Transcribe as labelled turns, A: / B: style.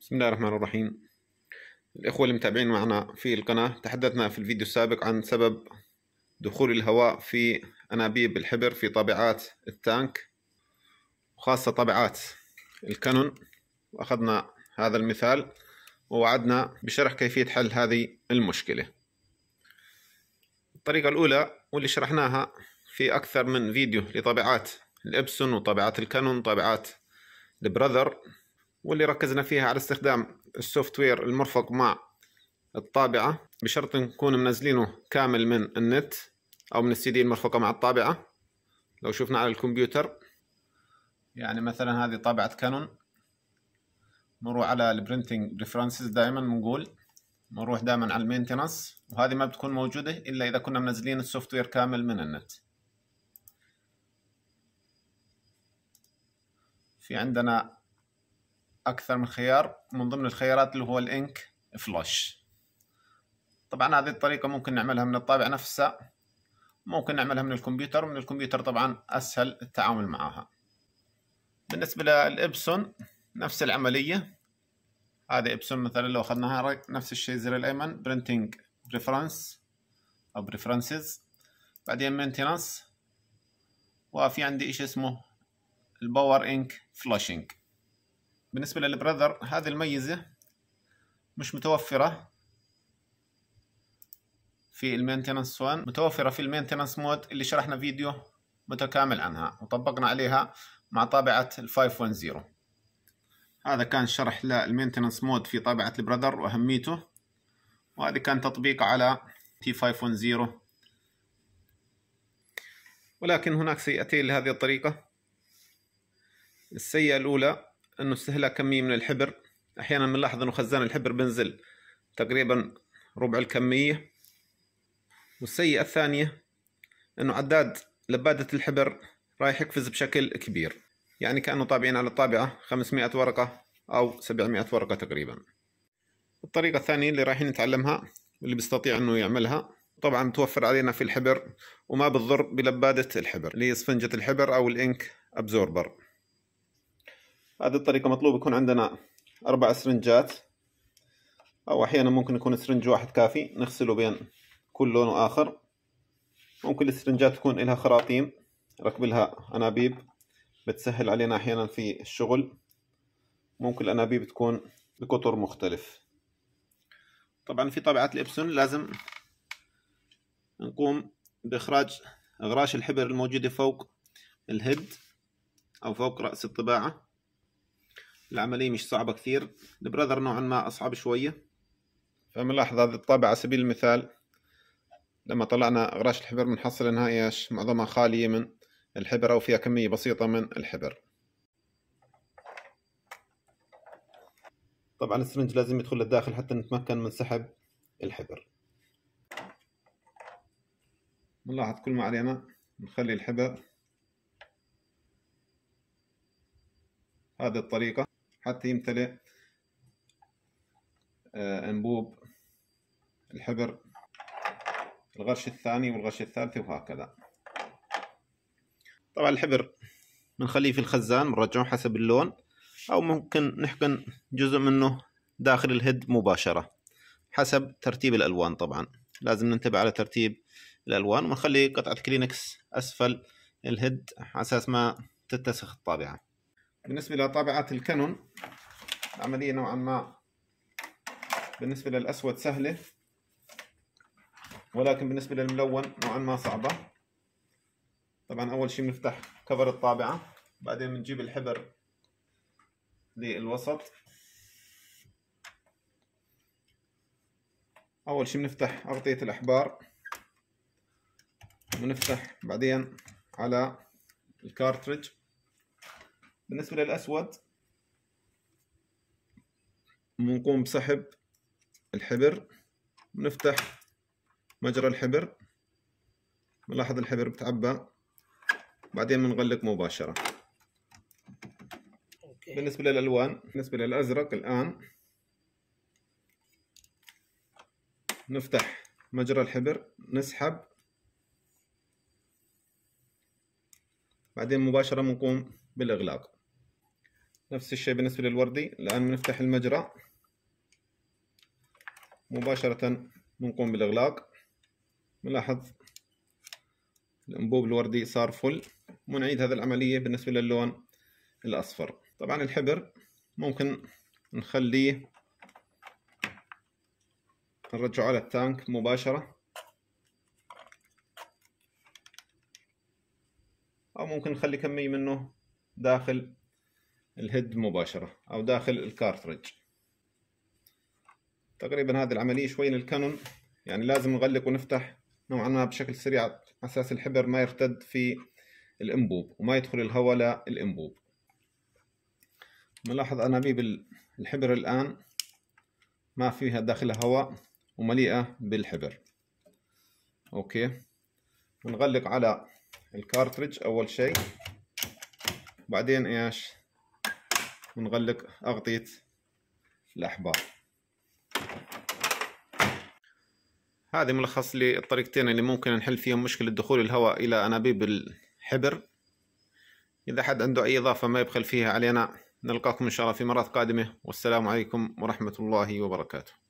A: بسم الله الرحمن الرحيم الإخوة المتابعين معنا في القناة تحدثنا في الفيديو السابق عن سبب دخول الهواء في أنابيب الحبر في طابعات التانك وخاصة طابعات الكانون وأخذنا هذا المثال ووعدنا بشرح كيفية حل هذه المشكلة الطريقة الأولى واللي شرحناها في أكثر من فيديو لطابعات الإبسون وطابعات الكانون وطابعات البراذر واللي ركزنا فيها على استخدام السوفت وير المرفق مع الطابعة بشرط نكون منزلينه كامل من النت أو من السي دي المرفقة مع الطابعة لو شفنا على الكمبيوتر يعني مثلا هذه طابعة كانون نروح على البرنتنج ريفرنسز دائما بنقول بنروح دائما على المينتنس وهذه ما بتكون موجودة إلا إذا كنا منزلين السوفت وير كامل من النت في عندنا اكثر من خيار من ضمن الخيارات اللي هو الانك فلوش طبعا هذه الطريقه ممكن نعملها من الطابع نفسه ممكن نعملها من الكمبيوتر من الكمبيوتر طبعا اسهل التعامل معها بالنسبه للابسون نفس العمليه هذه ابسون مثلا لو اخذناها نفس الشيء الزر الايمن برينتينج بريفرنس او بريفرنسز بعدين مينتنس وفي عندي شيء اسمه الباور انك فلاشينج بالنسبة للبراذر هذه الميزة مش متوفرة في المينتنس 1 متوفرة في المينتنس مود اللي شرحنا فيديو متكامل عنها وطبقنا عليها مع طابعة ال 510 هذا كان شرح للمينتنس مود في طابعة البراذر وأهميته وهذا كان تطبيق على تي 510 ولكن هناك سيئتين لهذه الطريقة السيئة الأولى انه استهلاك كميه من الحبر احيانا بنلاحظ انه خزان الحبر بنزل تقريبا ربع الكميه والسيئه الثانيه انه عداد لباده الحبر رايح يقفز بشكل كبير يعني كانه طابعين على الطابعه 500 ورقه او 700 ورقه تقريبا الطريقه الثانيه اللي رايحين نتعلمها واللي بيستطيع انه يعملها طبعا توفر علينا في الحبر وما بتضر بلبادة الحبر اللي هي اسفنجة الحبر أو الإنك أبزوربر هذه الطريقة مطلوب يكون عندنا أربع سرنجات أو أحيانا ممكن يكون سرنج واحد كافي نغسله بين كل لون وآخر ممكن السرنجات تكون لها خراطيم ركب لها أنابيب بتسهل علينا أحيانا في الشغل ممكن الأنابيب تكون بقطر مختلف طبعا في طابعات الإبسون لازم نقوم بإخراج غراش الحبر الموجودة فوق الهيد أو فوق رأس الطباعة العملية مش صعبة كثير البراذر نوعا ما أصعب شوية فملاحظ هذه الطابع على سبيل المثال لما طلعنا غراش الحبر بنحصل انها ايش معظمها خالية من الحبر او فيها كمية بسيطة من الحبر طبعا السرنج لازم يدخل للداخل حتى نتمكن من سحب الحبر نلاحظ كل ما علينا نخلي الحبر هذه الطريقة حتى يمتلئ آه، أنبوب الحبر الغرش الثاني والغرش الثالث وهكذا طبعا الحبر بنخليه في الخزان بنرجعه حسب اللون أو ممكن نحقن جزء منه داخل الهد مباشرة حسب ترتيب الألوان طبعا لازم ننتبه على ترتيب الألوان ونخلي قطعة كلينكس أسفل الهد على أساس ما تتسخ الطابعة بالنسبة لطابعات الكانون العملية نوعا ما بالنسبة للأسود سهلة ولكن بالنسبة للملون نوعا ما صعبة طبعا أول شيء بنفتح كفر الطابعة بعدين بنجيب الحبر للوسط أول شيء بنفتح أغطية الأحبار ونفتح بعدين على الكارتريج بالنسبة للأسود بنقوم بسحب الحبر بنفتح مجرى الحبر بنلاحظ الحبر بتعبى بعدين بنغلق مباشرة أوكي. بالنسبة للألوان بالنسبة للأزرق الآن نفتح مجرى الحبر نسحب بعدين مباشرة بنقوم بالإغلاق نفس الشيء بالنسبة للوردي الآن بنفتح المجرى مباشرة بنقوم بالإغلاق نلاحظ الأنبوب الوردي صار فل ونعيد هذه العملية بالنسبة للون الأصفر طبعا الحبر ممكن نخليه نرجعه على التانك مباشرة أو ممكن نخلي كمية منه داخل الهيد مباشرة أو داخل الكارترج تقريبا هذه العملية شوي للكانون يعني لازم نغلق ونفتح نوعا ما بشكل سريع على أساس الحبر ما يرتد في الانبوب وما يدخل الهواء للانبوب نلاحظ أنابيب الحبر الآن ما فيها داخلها هواء ومليئة بالحبر أوكي نغلق على الكارترج أول شيء بعدين إيش ونغلق أغطية الأحبار هذه ملخص للطريقتين اللي ممكن نحل فيهم مشكلة دخول الهواء إلى أنابيب الحبر إذا حد عنده أي إضافة ما يبخل فيها علينا نلقاكم إن شاء الله في مرات قادمة والسلام عليكم ورحمة الله وبركاته